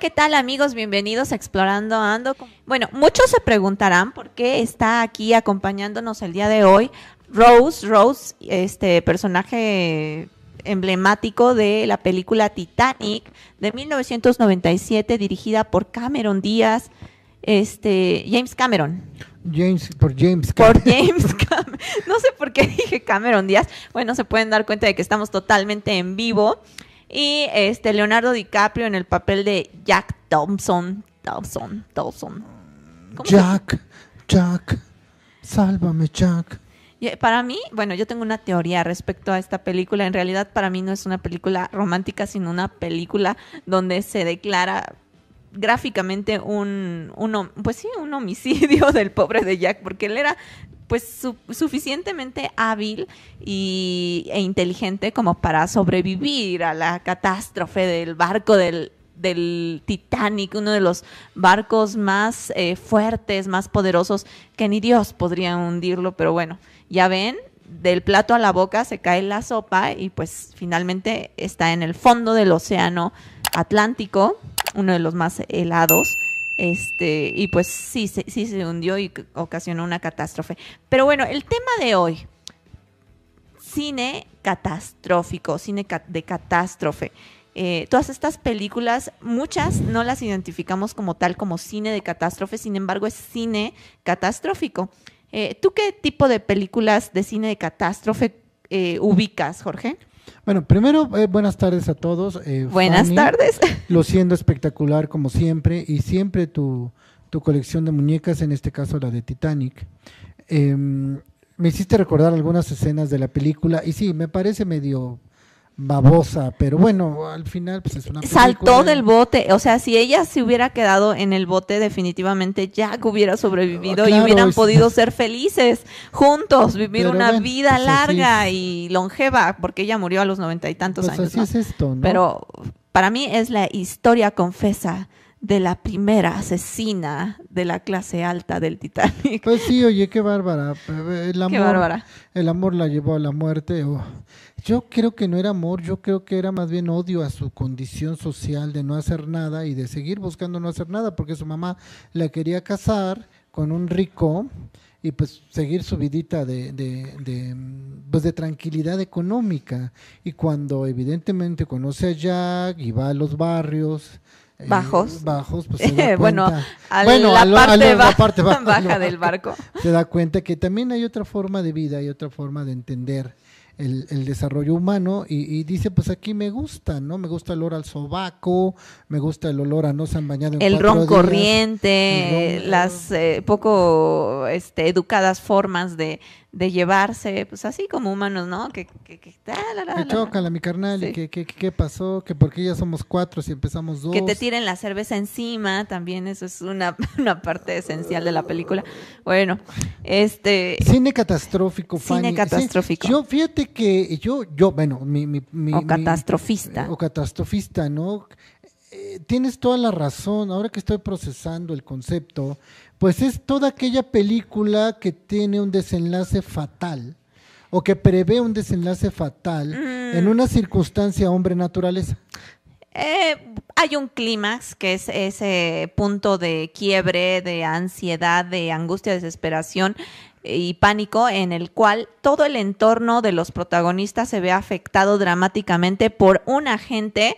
¿qué tal amigos? Bienvenidos a Explorando Ando. Bueno, muchos se preguntarán por qué está aquí acompañándonos el día de hoy Rose, Rose, este personaje emblemático de la película Titanic de 1997 dirigida por Cameron Díaz, este James Cameron. James, por James Por James Cameron. No sé por qué dije Cameron Díaz. Bueno, se pueden dar cuenta de que estamos totalmente en vivo. Y este Leonardo DiCaprio en el papel de Jack Thompson. Thompson, Thompson. Jack, Jack, sálvame Jack. Eh, para mí, bueno, yo tengo una teoría respecto a esta película. En realidad, para mí no es una película romántica, sino una película donde se declara gráficamente un, un, pues sí, un homicidio del pobre de Jack, porque él era pues suficientemente hábil y, e inteligente como para sobrevivir a la catástrofe del barco del, Titanic, uno de los barcos más eh, fuertes, más poderosos, que ni Dios podría hundirlo, pero bueno, ya ven, del plato a la boca se cae la sopa y pues finalmente está en el fondo del océano Atlántico, uno de los más helados. Este, y pues sí, sí se hundió y ocasionó una catástrofe. Pero bueno, el tema de hoy, cine catastrófico, cine de catástrofe. Eh, todas estas películas, muchas no las identificamos como tal, como cine de catástrofe, sin embargo es cine catastrófico. Eh, ¿Tú qué tipo de películas de cine de catástrofe eh, ubicas, Jorge? Bueno, primero, eh, buenas tardes a todos. Eh, buenas tardes. Lo siento espectacular como siempre y siempre tu, tu, colección de muñecas, en este caso la de Titanic. Em, me hiciste recordar algunas escenas de la película y sí, me parece medio babosa, pero bueno, al final pues es una saltó del bote, o sea, si ella se hubiera quedado en el bote definitivamente Jack hubiera sobrevivido y hubieran podido ser felices juntos, vivir una vida pues, larga y longeva, porque ella murió a los noventa y tantos pues, años. Pero para mí es la historia confesa de la primera asesina de la clase alta del Titanic. Pues sí, oye, qué bárbara. El amor, qué bárbara. El amor la llevó a la muerte. Yo creo que no era amor, yo creo que era más bien odio a su condición social de no hacer nada y de seguir buscando no hacer nada, porque su mamá la quería casar con un rico y pues seguir su vidita de, de, de, pues de tranquilidad económica. Y cuando evidentemente conoce a Jack y va a los barrios, bajos. Eh, bajos, pues bueno, bueno, la, parte del barco. Se da cuenta que también hay otra forma de vida, hay otra forma de entender el, desarrollo humano y, dice, pues aquí me gusta, ¿no? Me gusta el olor al sobaco, me gusta el olor a no se han bañado en El ron corriente, las eh, poco este, educadas formas de, llevarse, pues así como humanos, ¿no? Que, que, que la, mi carnal, que, qué pasó, que porque ya somos cuatro si empezamos dos. Que te tiren la cerveza encima, también eso es una, parte esencial de la película. Bueno, este... Cine catastrófico, Fanny. Cine catastrófico. yo, fíjate que yo, yo bueno, mi... o catastrofista. o catastrofista, ¿no? Eh, tienes toda la razón, ahora que estoy procesando el concepto, pues es toda aquella película que tiene un desenlace fatal o que prevé un desenlace fatal mm. en una circunstancia hombre naturaleza. Eh, hay un clímax, que es ese punto de quiebre, de ansiedad, de angustia, desesperación y pánico en el cual todo el entorno de los protagonistas se ve afectado dramáticamente por un agente,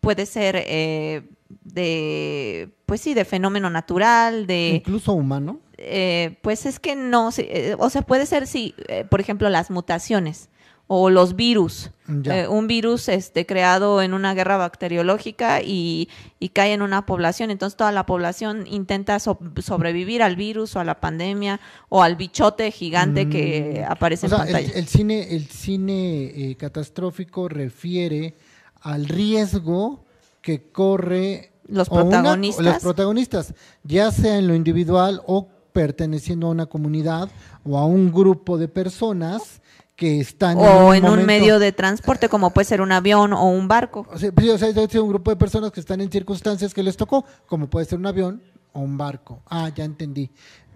puede ser eh, de, pues sí, de fenómeno natural, de... Incluso humano. Eh, pues es que no, eh, o sea, puede ser, sí, por ejemplo, las mutaciones o los virus. Eh, un virus este, creado en una guerra bacteriológica y, y, cae en una población. Entonces toda la población intenta sobrevivir al virus o a la pandemia o al bichote gigante que mm. aparece en pantalla. El, cine, el cine eh, catastrófico refiere al riesgo que corre los protagonistas, ya sea en lo individual o perteneciendo a una comunidad o a un grupo de personas están o en, un, medio de transporte como puede ser un avión o un barco. O sea, es pues, un grupo de personas que están en circunstancias que les tocó, como puede ser un avión o un barco. Ah, ya entendí.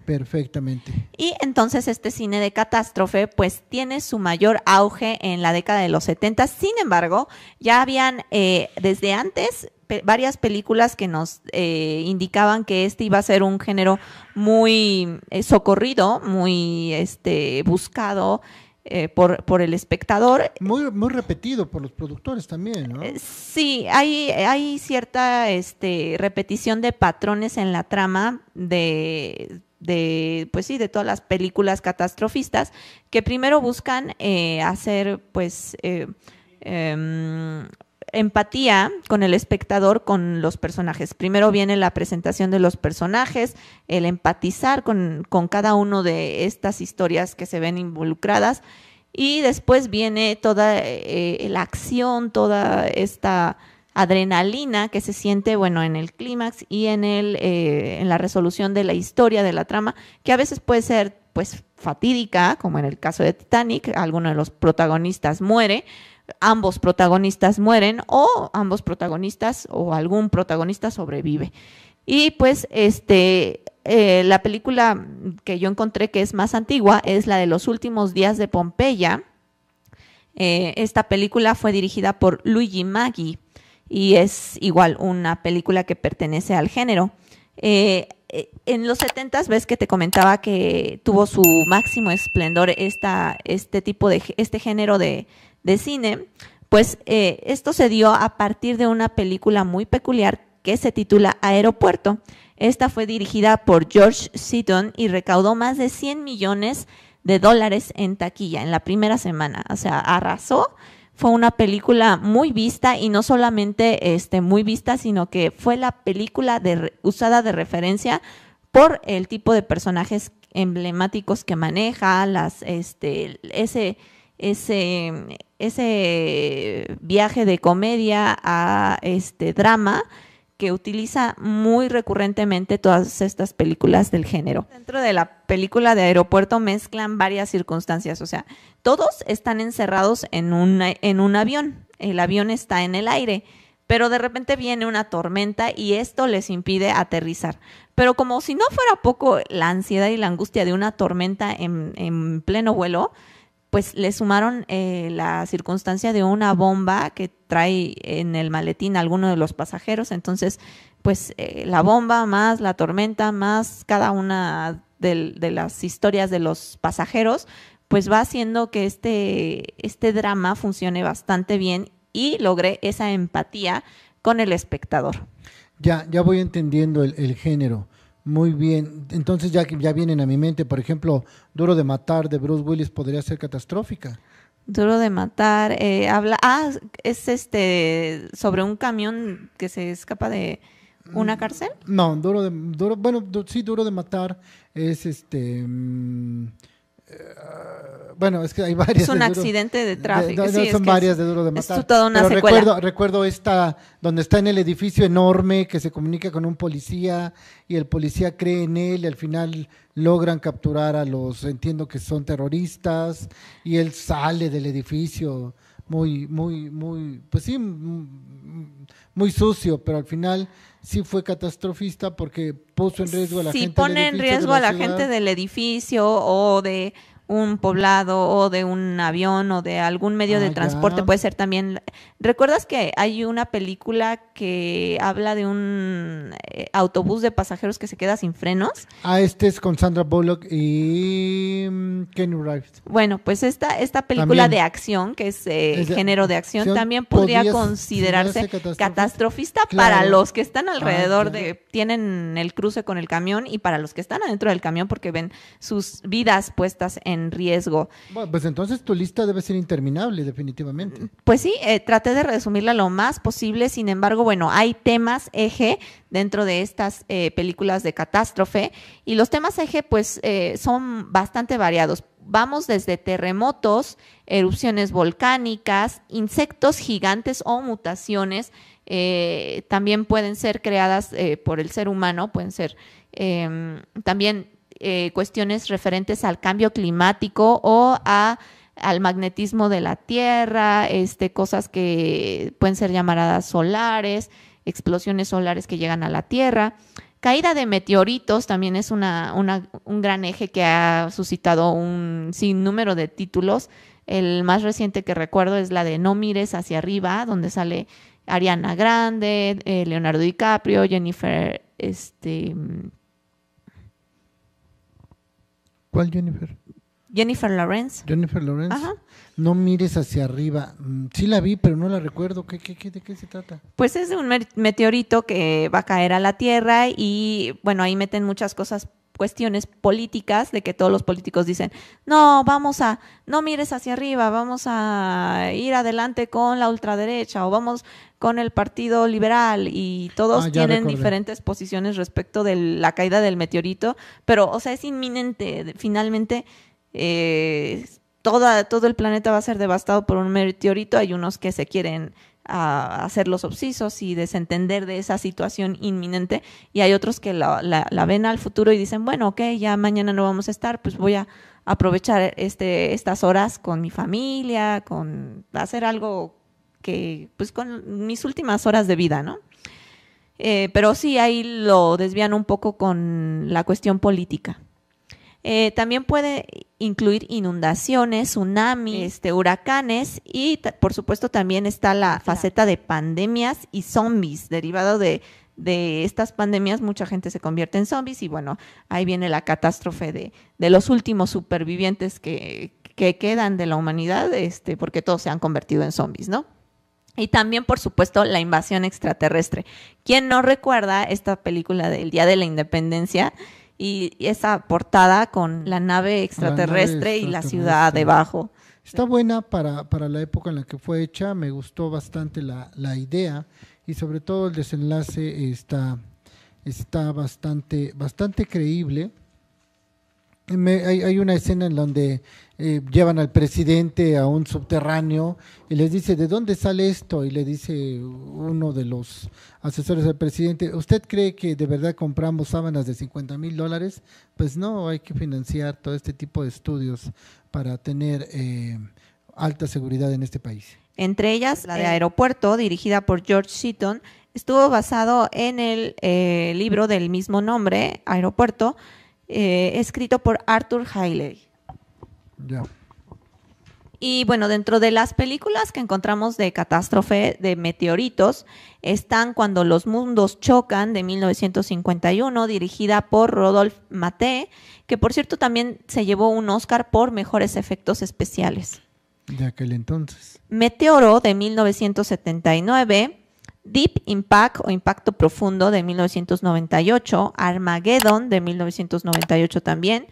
Perfectamente. Y entonces este cine de catástrofe pues tiene su mayor auge en la década de los 70. Sin embargo, ya habían eh, desde antes varias películas que nos eh, indicaban que este iba a ser un género muy eh, socorrido, muy este, buscado eh, por, por, el espectador. Muy, muy repetido por los productores también, ¿no? Eh, sí, hay, hay cierta este, repetición de patrones en la trama de, de, pues sí, de todas las películas catastrofistas que primero buscan eh, hacer, pues... Eh, em, empatía con el espectador, con los personajes. Primero viene la presentación de los personajes, el empatizar con, cada una de estas historias que se ven involucradas y después viene toda eh, la acción, toda esta adrenalina que se siente, bueno, en el clímax y en, el, eh, en la resolución de la historia, de la trama, que a veces puede ser pues fatídica, como en el caso de Titanic, alguno de los protagonistas muere, ambos protagonistas mueren o ambos protagonistas o algún protagonista sobrevive. Y pues este eh, la película que yo encontré que es más antigua es la de Los últimos días de Pompeya. Eh, esta película fue dirigida por Luigi Maggi y es igual una película que pertenece al género. Eh, en los 70 ves que te comentaba que tuvo su máximo esplendor este tipo de este género de, de cine, pues eh, esto se dio a partir de una película muy peculiar que se titula Aeropuerto. Esta fue dirigida por George Seaton y recaudó más de 100 millones de dólares en taquilla en la primera semana. O sea, arrasó. Fue una película muy vista y no solamente este, muy vista, sino que fue la película de, usada de referencia por el tipo de personajes emblemáticos que maneja, las, este, ese, ese ese viaje de comedia a este drama que utiliza muy recurrentemente todas estas películas del género. Dentro de la película de aeropuerto mezclan varias circunstancias, o sea, todos están encerrados en, un en un avión, el avión está en el aire, pero de repente viene una tormenta y esto les impide aterrizar. Pero como si no fuera poco la ansiedad y la angustia de una tormenta en, en pleno vuelo, pues le sumaron eh, la circunstancia de una bomba que trae en el maletín alguno de los pasajeros. Entonces, pues eh, la bomba más la tormenta más cada una de, las historias de los pasajeros, pues va haciendo que este, este drama funcione bastante bien y logre esa empatía con el espectador. Ya, ya voy entendiendo el género. Muy bien, entonces ya, ya vienen a mi mente, por ejemplo, Duro de Matar de Bruce Willis podría ser catastrófica. Duro de matar, eh, habla, ah, es este sobre un camión que se escapa de una mm, cárcel. No, duro de, duro, bueno, sí, duro de matar es este, mm, eh, bueno, es que hay varias. Es un accidente de tráfico. son varias de duro de matar. Es toda una secuela. Recuerdo, recuerdo esta, donde está en el edificio enorme que se comunica con un policía y el policía cree en él y al final logran capturar a los, entiendo que son terroristas, y él sale del edificio muy, muy, muy, pues sí, muy sucio, pero al final sí fue catastrofista porque puso en riesgo a la gente. Sí, pone en riesgo a la gente del edificio o de un poblado o de un avión o de algún medio de ah, transporte. Puede ser también... ¿Recuerdas que hay una película que habla de un eh, autobús de pasajeros que se queda sin frenos? Ah, este es con Sandra Bullock y mm, Kenny Reeves. Bueno, pues esta, esta película de acción, que es, el eh, género de acción, también podría considerarse catastrofista para los que están ah, alrededor de... Tienen el cruce con el camión y para los que están adentro del camión porque ven sus vidas puestas en riesgo. pues entonces tu lista debe ser interminable, definitivamente. Pues sí, eh, traté de resumirla lo más posible, sin embargo, bueno, hay temas eje dentro de estas eh, películas de catástrofe y los temas eje pues eh, son bastante variados. Vamos desde terremotos, erupciones volcánicas, insectos gigantes o mutaciones, también pueden ser creadas por el ser humano, pueden ser em, también eh, cuestiones referentes al cambio climático o a al magnetismo de la Tierra, este, cosas que pueden ser llamadas solares, explosiones solares que llegan a la Tierra. Caída de meteoritos también es una, un gran eje que ha suscitado un sinnúmero de títulos. El más reciente que recuerdo es la de No mires hacia arriba, donde sale Ariana Grande, eh, Leonardo DiCaprio, Jennifer, este, ¿Cuál Jennifer? Jennifer Lawrence. Jennifer Lawrence. Ajá. No mires hacia arriba. Mm, sí la vi, pero no la recuerdo. ¿Qué, de qué se trata? Pues es de un meteorito que va a caer a la Tierra y bueno, ahí meten muchas cosas cuestiones políticas de que todos los políticos dicen, no, vamos a, no mires hacia arriba, vamos a ir adelante con la ultraderecha o vamos con el Partido Liberal y todos ah, tienen diferentes posiciones respecto de la caída del meteorito, pero, o sea, es inminente, finalmente, eh, toda, todo el planeta va a ser devastado por un meteorito, hay unos que se quieren a hacer los obsisos y desentender de esa situación inminente. Y hay otros que la, ven al futuro y dicen, bueno, ok, ya mañana no vamos a estar, pues voy a aprovechar este, estas horas con mi familia, con hacer algo que, pues con mis últimas horas de vida, ¿no? Eh, pero sí, ahí lo desvían un poco con la cuestión política. Eh, también puede incluir inundaciones, tsunamis, este, huracanes y por supuesto también está la faceta de pandemias y zombies, derivado de, estas pandemias mucha gente se convierte en zombies y bueno, ahí viene la catástrofe de, de los últimos supervivientes que, quedan de la humanidad, este, porque todos se han convertido en zombies, ¿no? Y también, por supuesto, la invasión extraterrestre. ¿Quién no recuerda esta película del Día de la Independencia? y esa portada con la nave extraterrestre, y la ciudad debajo. Está buena para, para, la época en la que fue hecha, me gustó bastante la, la idea y sobre todo el desenlace está, está bastante, bastante creíble hay, una escena en donde eh, llevan al presidente a un subterráneo y les dice, ¿de dónde sale esto? Y le dice uno de los asesores del presidente, ¿usted cree que de verdad compramos sábanas de 50 mil dólares? Pues no, hay que financiar todo este tipo de estudios para tener eh, alta seguridad en este país. Entre ellas, la de eh. Aeropuerto, dirigida por George Seaton, estuvo basado en el libro del mismo nombre, Aeropuerto, eh, escrito por Arthur Hailey. Y bueno, dentro de las películas que encontramos de catástrofe de meteoritos están Cuando los mundos chocan de 1951, dirigida por Rodolphe Maté, que por cierto también se llevó un Oscar por mejores efectos especiales. De aquel entonces. Meteoro de 1979. Deep Impact o Impacto Profundo de 1998, Armageddon de 1998 también.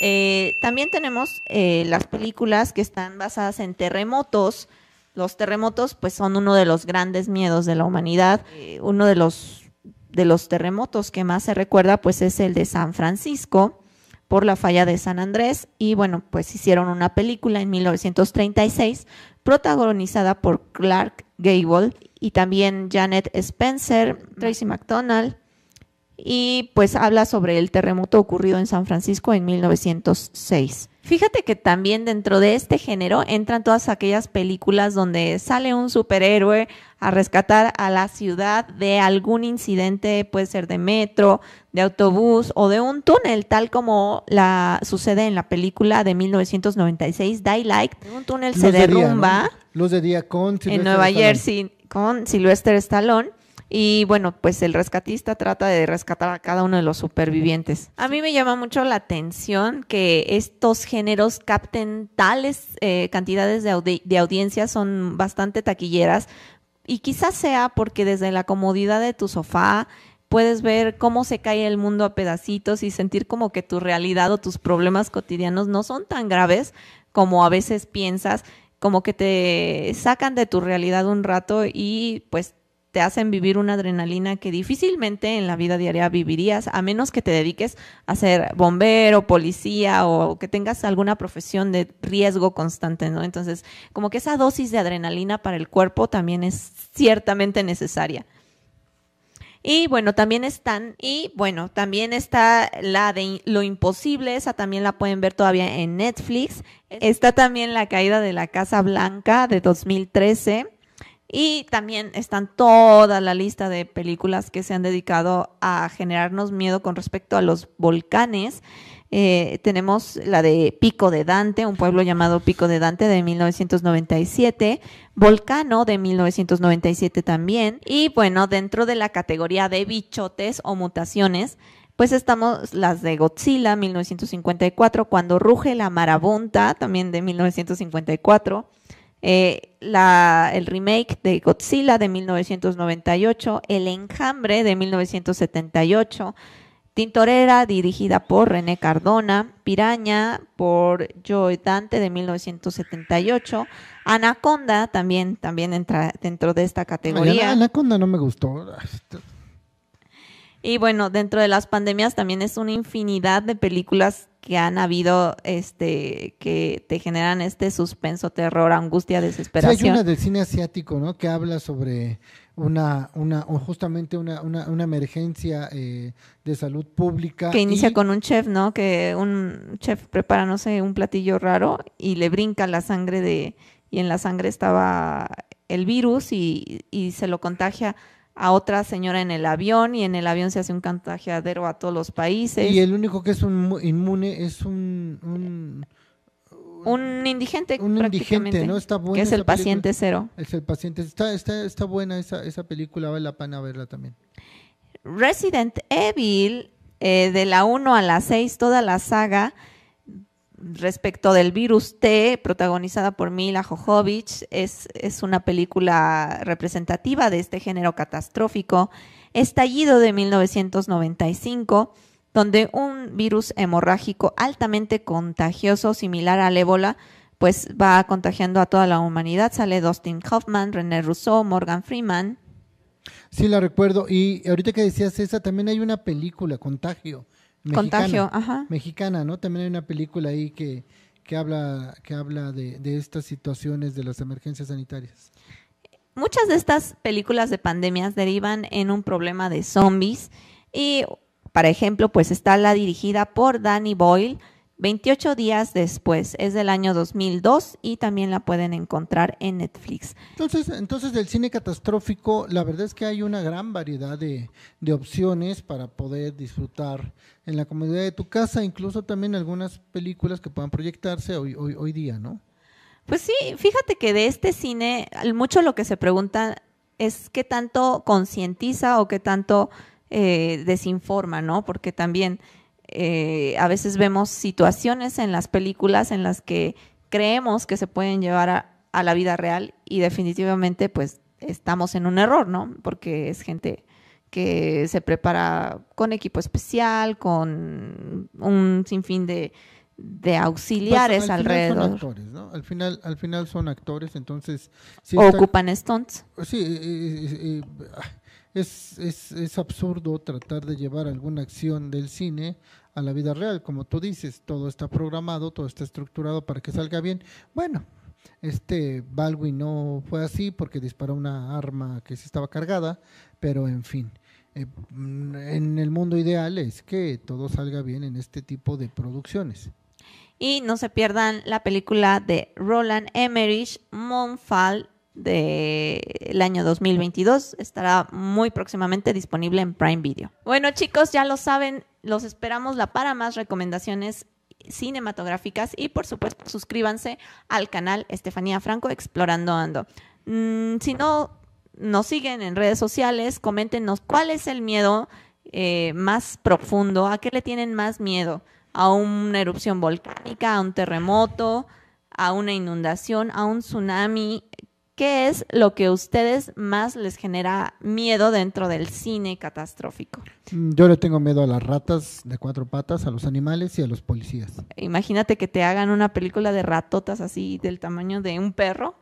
Eh, también tenemos eh, las películas que están basadas en terremotos. Los terremotos pues son uno de los grandes miedos de la humanidad. Eh, uno de los, de los terremotos que más se recuerda pues es el de San Francisco por la falla de San Andrés y bueno pues hicieron una película en 1936 protagonizada por Clark Gable y también Janet Spencer, Tracy McDonald, y pues habla sobre el terremoto ocurrido en San Francisco en 1906. Fíjate que también dentro de este género entran todas aquellas películas donde sale un superhéroe a rescatar a la ciudad de algún incidente, puede ser de metro, de autobús o de un túnel, tal como la sucede en la película de 1996 Daylight. Un túnel se derrumba. de día En Nueva Jersey con Sylvester Stallone y bueno, pues el rescatista trata de rescatar a cada uno de los supervivientes. A mí me llama mucho la atención que estos géneros capten tales eh, cantidades de, de audiencias, son bastante taquilleras. Y quizás sea porque desde la comodidad de tu sofá, puedes ver cómo se cae el mundo a pedacitos y sentir como que tu realidad o tus problemas cotidianos no son tan graves como a veces piensas, como que te sacan de tu realidad un rato y pues te hacen vivir una adrenalina que difícilmente en la vida diaria vivirías, a menos que te dediques a ser bombero, policía o que tengas alguna profesión de riesgo constante, ¿no? Entonces, como que esa dosis de adrenalina para el cuerpo también es ciertamente necesaria. Y bueno, también están, y bueno, también está la de Lo Imposible, esa también la pueden ver todavía en Netflix. Está también La Caída de la Casa Blanca de 2013. Y también están toda la lista de películas que se han dedicado a generarnos miedo con respecto a los volcanes. Eh, tenemos la de Pico de Dante, un pueblo llamado Pico de Dante de 1997, Volcano de 1997 también. Y bueno, dentro de la categoría de bichotes o mutaciones, pues estamos las de Godzilla 1954, cuando ruge la marabunta también de 1954. Eh, el remake de Godzilla de 1998, El Enjambre de 1978, Tintorera dirigida por René Cardona, Piraña por Joe Dante de 1978, Anaconda también, también entra dentro de esta categoría. Anaconda no me gustó. Y bueno, dentro de las pandemias también es una infinidad de películas que han habido este que te generan este suspenso, terror, angustia, desesperación. hay una del cine asiático, ¿no? Que habla sobre una, una justamente una, una, emergencia eh, de salud pública. Que inicia con un chef, ¿no? Que un chef prepara, no sé, un platillo raro y le brinca la sangre de... Y en la sangre estaba el virus y, y se lo contagia a otra señora en el avión y en el avión se hace un cantajeadero a todos los países. Y el único que es un inmune es un... un, indigente. Un indigente, ¿no? Está Que es el paciente cero. Es el paciente. Está, está, está buena esa, esa película, vale la pena verla también. Resident Evil, eh, de la 1 a la 6, toda la saga, respecto del virus T, protagonizada por Mila Jovovich, es, es una película representativa de este género catastrófico, estallido de 1995, donde un virus hemorrágico altamente contagioso, similar al ébola, pues va contagiando a toda la humanidad. Sale Dustin Hoffman, René Rousseau, Morgan Freeman. Sí, la recuerdo. Y ahorita que decías esa, también hay una película, Contagio, contagio, ajá. Mexicana, ¿no? También hay una película ahí que, habla, que habla de, de estas situaciones de las emergencias sanitarias. Muchas de estas películas de pandemias derivan en un problema de zombies y, por ejemplo, pues está la dirigida por Danny Boyle, 28 días después, es del año 2002 y también la pueden encontrar en Netflix. Entonces, entonces del cine catastrófico, la verdad es que hay una gran variedad de, opciones para poder disfrutar en la comodidad de tu casa, incluso también algunas películas que puedan proyectarse hoy, hoy, hoy día, ¿no? Pues sí, fíjate que de este cine, mucho lo que se pregunta es qué tanto concientiza o qué tanto eh, desinforma, ¿no? Porque también eh, a veces vemos situaciones en las películas en las que creemos que se pueden llevar a, la vida real y definitivamente pues estamos en un error, ¿no? Porque es gente que se prepara con equipo especial, con un sinfín de, pues, auxiliares alrededor. ¿no? Al final, al final son actores, entonces. o ocupan stunts. Sí, ah, es, absurdo tratar de llevar alguna acción del cine a la vida real. Como tú dices, todo está programado, todo está estructurado para que salga bien. Bueno, este Baldwin no fue así porque disparó una arma que se estaba cargada, pero en fin. Eh, mm, en el mundo ideal es que todo salga bien en este tipo de producciones. Y no se pierdan la película de Roland Emmerich, Monfal, del año 2022 estará muy próximamente disponible en Prime Video. Bueno chicos, ya lo saben, los esperamos la para más recomendaciones cinematográficas y por supuesto suscríbanse al canal Estefanía Franco Explorando Ando. Mm, si no nos siguen en redes sociales, coméntenos cuál es el miedo eh, más profundo, a qué le tienen más miedo, a una erupción volcánica, a un terremoto, a una inundación, a un tsunami, ¿Qué es lo que a ustedes más les genera miedo dentro del cine catastrófico? Mm, yo le tengo miedo a las ratas de cuatro patas, a los animales y a los policías. Imagínate que te hagan una película de ratotas así del tamaño de un perro.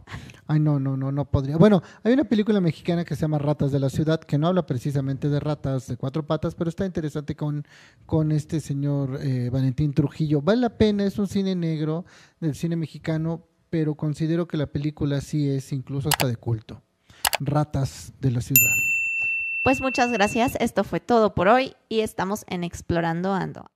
Ay, no, no, no, no podría. Bueno, hay una película mexicana que se llama Ratas de la Ciudad, que no habla precisamente de ratas de cuatro patas, pero está interesante con, con este señor eh, Valentín Trujillo. Vale la pena, es un cine negro del cine mexicano, pero considero que la película sí es incluso hasta de culto. Ratas de la ciudad. Pues muchas gracias, esto fue todo por hoy y estamos en Explorando Ando.